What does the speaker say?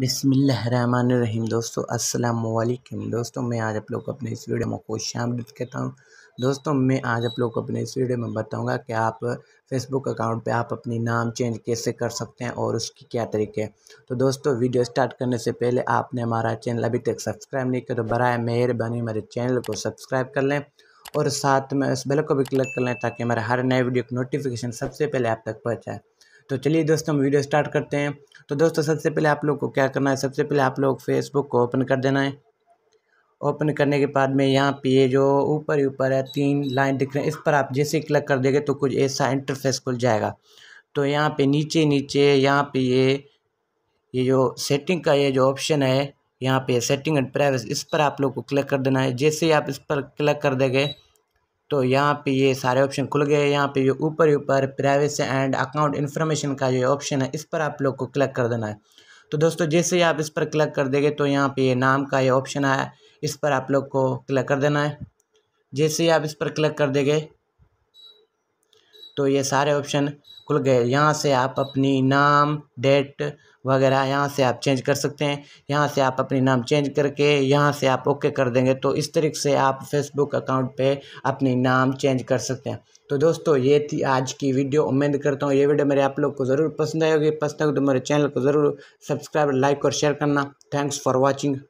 रहीम दोस्तों अस्सलाम वालेकुम दोस्तों मैं आज आप लोग को अपने इस वीडियो में खुश शाम कहता हूँ दोस्तों मैं आज आप लोग को अपने इस वीडियो में बताऊँगा कि आप फेसबुक अकाउंट पे आप अपनी नाम चेंज कैसे कर सकते हैं और उसकी क्या तरीके हैं तो दोस्तों वीडियो स्टार्ट करने से पहले आपने हमारा चैनल अभी तक सब्सक्राइब नहीं किया तो बर मेहरबानी मेरे चैनल को सब्सक्राइब कर लें और साथ में उस बेल को भी क्लिक कर लें ताकि हमारे हर नए वीडियो की नोटिफिकेशन सबसे पहले आप तक पहुँचाएँ तो चलिए दोस्तों हम वीडियो स्टार्ट करते हैं तो दोस्तों सबसे पहले आप लोग को क्या करना है सबसे पहले आप लोग फेसबुक को ओपन कर देना है ओपन करने के बाद में यहाँ पे ये जो ऊपर ही ऊपर है तीन लाइन दिख रहे हैं इस पर आप जैसे क्लिक कर देंगे तो कुछ ऐसा इंटरफेस खुल जाएगा तो यहाँ पे नीचे नीचे यहाँ पे ये ये जो सेटिंग का ये जो ऑप्शन है यहाँ पे सेटिंग एंड प्राइवेसी इस पर आप लोग को क्लिक कर देना है जैसे ही आप इस पर क्लिक कर देंगे तो यहाँ पे ये सारे ऑप्शन खुल गए यहाँ पे ये ऊपर ही ऊपर प्राइवेसी एंड अकाउंट इन्फॉर्मेशन का ये ऑप्शन है इस पर आप लोग को क्लिक कर देना है तो दोस्तों जैसे ही आप इस पर क्लिक कर देंगे तो यहाँ पे ये नाम का ये ऑप्शन आया इस पर आप लोग को क्लिक कर देना है जैसे ही आप इस पर क्लिक कर देंगे तो ये सारे ऑप्शन खुल गए यहाँ से आप अपनी नाम डेट वगैरह यहाँ से आप चेंज कर सकते हैं यहाँ से आप अपनी नाम चेंज करके यहाँ से आप ओके कर देंगे तो इस तरीके से आप फेसबुक अकाउंट पे अपनी नाम चेंज कर सकते हैं तो दोस्तों ये थी आज की वीडियो उम्मीद करता हूँ ये वीडियो मेरे आप लोग को ज़रूर पसंद आएगी पसंद आएगी तो मेरे चैनल को ज़रूर सब्सक्राइब लाइक और शेयर करना थैंक्स फॉर वॉचिंग